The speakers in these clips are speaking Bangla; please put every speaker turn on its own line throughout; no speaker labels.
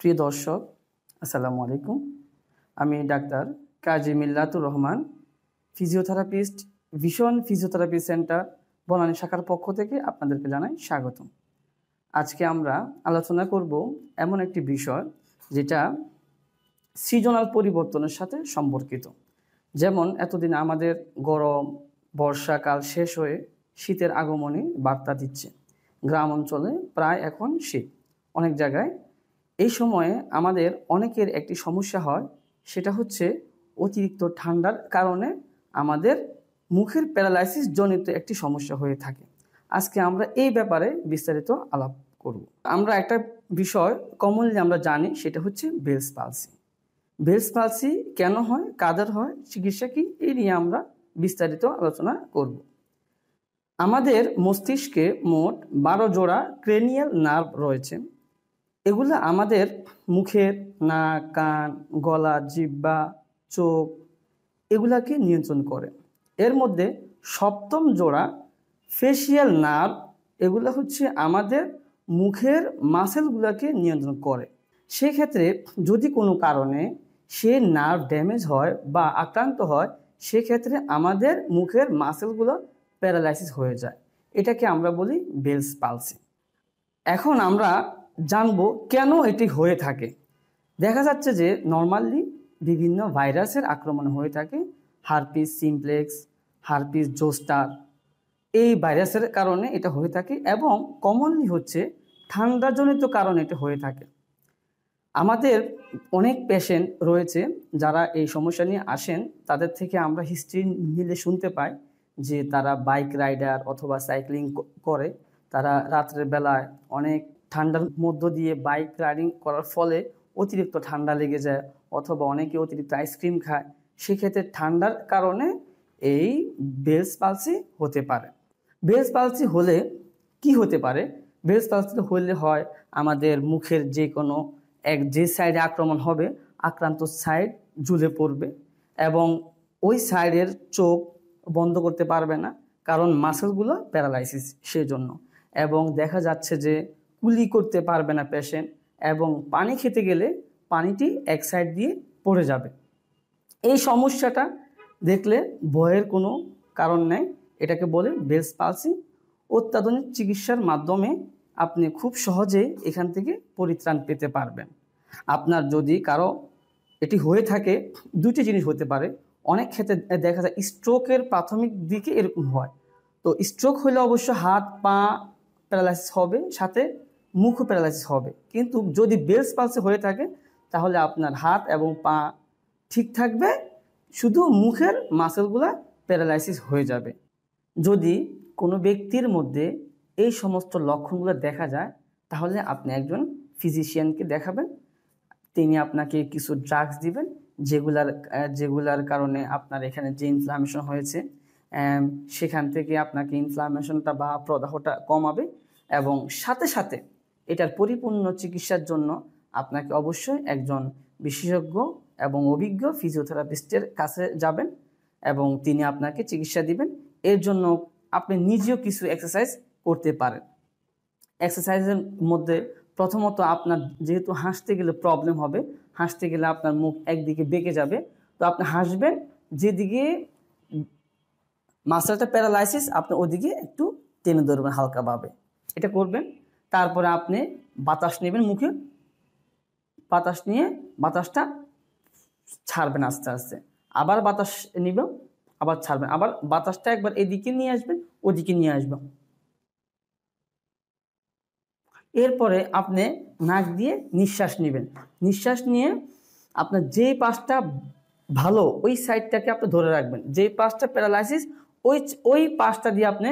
প্রিয় দর্শক আসসালামু আলাইকুম আমি ডাক্তার কাজী মিল্লাতুর রহমান ফিজিওথেরাপিস্ট ভীষণ ফিজিওথেরাপি সেন্টার বনানী শাখার পক্ষ থেকে আপনাদেরকে জানাই স্বাগতম আজকে আমরা আলোচনা করব এমন একটি বিষয় যেটা সিজনাল পরিবর্তনের সাথে সম্পর্কিত যেমন এতদিন আমাদের গরম বর্ষাকাল শেষ হয়ে শীতের আগমনে বার্তা দিচ্ছে গ্রাম অঞ্চলে প্রায় এখন শীত অনেক জায়গায় এই সময়ে আমাদের অনেকের একটি সমস্যা হয় সেটা হচ্ছে অতিরিক্ত ঠান্ডার কারণে আমাদের মুখের প্যারালাইসিস জনিত একটি সমস্যা হয়ে থাকে আজকে আমরা এই ব্যাপারে বিস্তারিত আলাপ করব আমরা একটা বিষয় কমনলি আমরা জানি সেটা হচ্ছে বেলস পালসি বেলস পালসি কেন হয় কাদের হয় চিকিৎসা কি এই নিয়ে আমরা বিস্তারিত আলোচনা করব আমাদের মস্তিষ্কে মোট বারো জোড়া ক্রেনিয়াল নার্ভ রয়েছে এগুলো আমাদের মুখের নাক কান গলা জিব্বা চোখ এগুলাকে নিয়ন্ত্রণ করে এর মধ্যে সপ্তম জোড়া ফেসিয়াল নার্ভ এগুলো হচ্ছে আমাদের মুখের মাসেলগুলোকে নিয়ন্ত্রণ করে সেক্ষেত্রে যদি কোনো কারণে সে নার্ভ ড্যামেজ হয় বা আক্রান্ত হয় সেক্ষেত্রে আমাদের মুখের মাসেলগুলো প্যারালাইসিস হয়ে যায় এটাকে আমরা বলি বেলস পালসি এখন আমরা জানবো কেন এটি হয়ে থাকে দেখা যাচ্ছে যে নর্মালি বিভিন্ন ভাইরাসের আক্রমণ হয়ে থাকে হারপিস সিমপ্লেক্স হারপিস জোস্টার এই ভাইরাসের কারণে এটা হয়ে থাকে এবং কমনলি হচ্ছে ঠান্ডাজনিত কারণে এটা হয়ে থাকে আমাদের অনেক পেশেন্ট রয়েছে যারা এই সমস্যা নিয়ে আসেন তাদের থেকে আমরা হিস্ট্রি নিলে শুনতে পাই যে তারা বাইক রাইডার অথবা সাইক্লিং করে তারা রাত্রের বেলায় অনেক ঠান্ডার মধ্য দিয়ে বাইক রাইডিং করার ফলে অতিরিক্ত ঠান্ডা লেগে যায় অথবা অনেকে অতিরিক্ত আইসক্রিম খায় সেক্ষেত্রে ঠান্ডার কারণে এই বেলস পালসি হতে পারে বেলস পালসি হলে কি হতে পারে বেলস পালসি হলে হয় আমাদের মুখের যে কোনো এক যে সাইডে আক্রমণ হবে আক্রান্ত সাইড ঝুলে পড়বে এবং ওই সাইডের চোখ বন্ধ করতে পারবে না কারণ মাসেলগুলো প্যারালাইসিস সেজন্য এবং দেখা যাচ্ছে যে কুলি করতে পারবে না পেশেন্ট এবং পানি খেতে গেলে পানিটি এক সাইড দিয়ে পড়ে যাবে এই সমস্যাটা দেখলে ভয়ের কোনো কারণ নেই এটাকে বলে বেস পালসি অত্যাধুনিক চিকিৎসার মাধ্যমে আপনি খুব সহজেই এখান থেকে পরিত্রাণ পেতে পারবেন আপনার যদি কারো এটি হয়ে থাকে দুটি জিনিস হতে পারে অনেক ক্ষেত্রে দেখা যায় স্ট্রোকের প্রাথমিক দিকে এরকম হয় তো স্ট্রোক হলে অবশ্য হাত পা প্যারালাইসিস হবে সাথে মুখ প্যারালাইসিস হবে কিন্তু যদি বেলস পালসে হয়ে থাকে তাহলে আপনার হাত এবং পা ঠিক থাকবে শুধু মুখের মাসেলগুলো প্যারালাইসিস হয়ে যাবে যদি কোনো ব্যক্তির মধ্যে এই সমস্ত লক্ষণগুলো দেখা যায় তাহলে আপনি একজন ফিজিশিয়ানকে দেখাবেন তিনি আপনাকে কিছু ড্রাগস দিবেন যেগুলার যেগুলার কারণে আপনার এখানে যে ইনফ্লামেশন হয়েছে সেখান থেকে আপনাকে ইনফ্লামেশনটা বা প্রদাহটা কমাবে এবং সাথে সাথে এটার পরিপূর্ণ চিকিৎসার জন্য আপনাকে অবশ্যই একজন বিশেষজ্ঞ এবং অভিজ্ঞ ফিজিওথেরাপিস্টের কাছে যাবেন এবং তিনি আপনাকে চিকিৎসা দিবেন এর জন্য আপনি নিজেও কিছু এক্সারসাইজ করতে পারেন এক্সারসাইজের মধ্যে প্রথমত আপনার যেহেতু হাসতে গেলে প্রবলেম হবে হাসতে গেলে আপনার মুখ একদিকে বেঁকে যাবে তো আপনি হাসবেন যেদিকে মাসালটা প্যারালাইসিস আপনি ওদিকে একটু টেনে ধরবেন হালকাভাবে এটা করবেন তারপরে আপনি বাতাস নেবেন মুখে বাতাস নিয়ে বাতাসটা ছাড়বেন আস্তে আস্তে আবার বাতাস নিবেন আবার ছাড়বেন আবার বাতাসটা একবার এদিকে নিয়ে আসবেন ওদিকে নিয়ে আসবেন এরপরে আপনি নাক দিয়ে নিঃশ্বাস নেবেন নিঃশ্বাস নিয়ে আপনার যে পাশটা ভালো ওই সাইডটাকে আপনি ধরে রাখবেন যে পাশটা প্যারালাইসিস ওই ওই পাশটা দিয়ে আপনি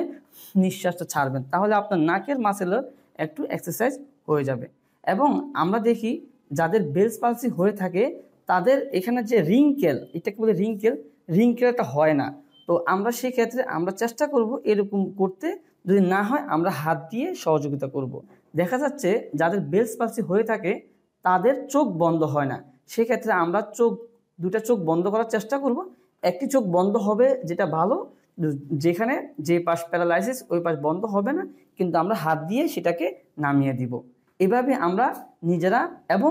নিঃশ্বাসটা ছাড়বেন তাহলে আপনার নাকের মাসেলের একটু এক্সারসাইজ হয়ে যাবে এবং আমরা দেখি যাদের বেলস পালসি হয়ে থাকে তাদের এখানে যে রিঙ্কেল এটাকে বলে রিঙ্কেল রিঙ্কেলটা হয় না তো আমরা সেক্ষেত্রে আমরা চেষ্টা করব এরকম করতে যদি না হয় আমরা হাত দিয়ে সহযোগিতা করব। দেখা যাচ্ছে যাদের বেলস পালসি হয়ে থাকে তাদের চোখ বন্ধ হয় না সেক্ষেত্রে আমরা চোখ দুটা চোখ বন্ধ করার চেষ্টা করব একটি চোখ বন্ধ হবে যেটা ভালো যেখানে যে পাশ প্যারালাইসিস ওই পাশ বন্ধ হবে না কিন্তু আমরা হাত দিয়ে সেটাকে নামিয়ে দিব এভাবে আমরা নিজেরা এবং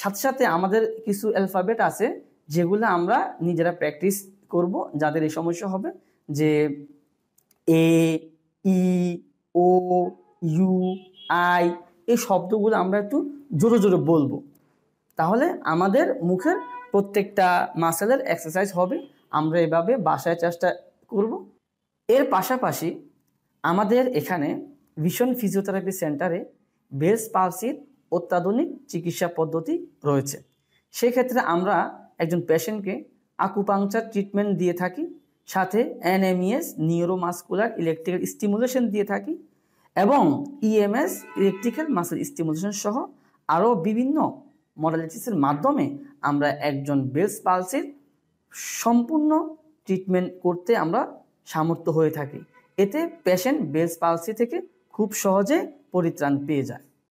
সাথে সাথে আমাদের কিছু অ্যালফাবেট আছে যেগুলো আমরা নিজেরা প্র্যাকটিস করব যাদের এই সমস্যা হবে যে এ ই ও ইউ আই এই শব্দগুলো আমরা একটু জোরে জোরে বলবো তাহলে আমাদের মুখের প্রত্যেকটা মাসেলের এক্সারসাইজ হবে আমরা এভাবে বাসায় চেষ্টা করব এর পাশাপাশি আমাদের এখানে ভীষণ ফিজিওথেরাপি সেন্টারে বেস পালসির অত্যাধুনিক চিকিৎসা পদ্ধতি রয়েছে সেক্ষেত্রে আমরা একজন পেশেন্টকে আকুপাংচার ট্রিটমেন্ট দিয়ে থাকি সাথে নিউরো মাস্কুলার ইলেকট্রিক্যাল স্টিমুলেশন দিয়ে থাকি এবং ইএমএস ইলেকট্রিক্যাল মাসেল স্টিমুলেশন সহ আরও বিভিন্ন মডালিটিসের মাধ্যমে আমরা একজন বেলস পালসির সম্পূর্ণ ট্রিটমেন্ট করতে আমরা সামর্থ্য হয়ে থাকি এতে পেশেন্ট বেস পালসি থেকে খুব সহজে পরিত্রাণ পেয়ে যায়